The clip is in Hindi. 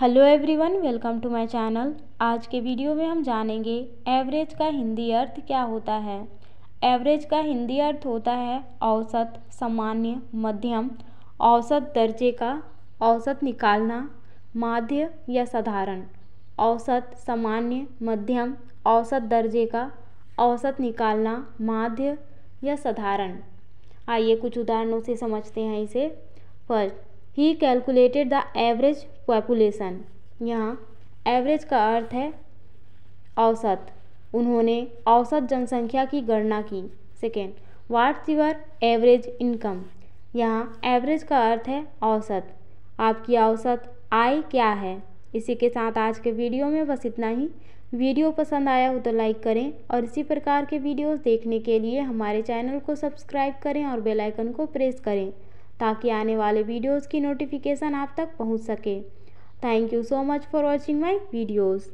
hello everyone welcome to my channel आज के वीडियो में हम जानेंगे एवरेज का हिंदी अर्थ क्या होता है एवरेज का हिंदी अर्थ होता है औसत सामान्य मध्यम औसत दर्जे का औसत निकालना माध्य या साधारण औसत सामान्य मध्यम औसत दर्जे का औसत निकालना माध्य या साधारण आइए कुछ उदाहरणों से समझते हैं इसे फर्स्ट ही कैलकुलेटेड द एवरेज पॉपुलेशन यहाँ एवरेज का अर्थ है औसत उन्होंने औसत जनसंख्या की गणना की second what's your average income यहाँ एवरेज का अर्थ है औसत आपकी औसत आय क्या है इसी के साथ आज के वीडियो में बस इतना ही वीडियो पसंद आया हो तो लाइक करें और इसी प्रकार के वीडियोस देखने के लिए हमारे चैनल को सब्सक्राइब करें और बेल आइकन को प्रेस करें ताकि आने वाले वीडियोज़ की नोटिफिकेशन आप तक पहुँच सके thank you so much for watching my videos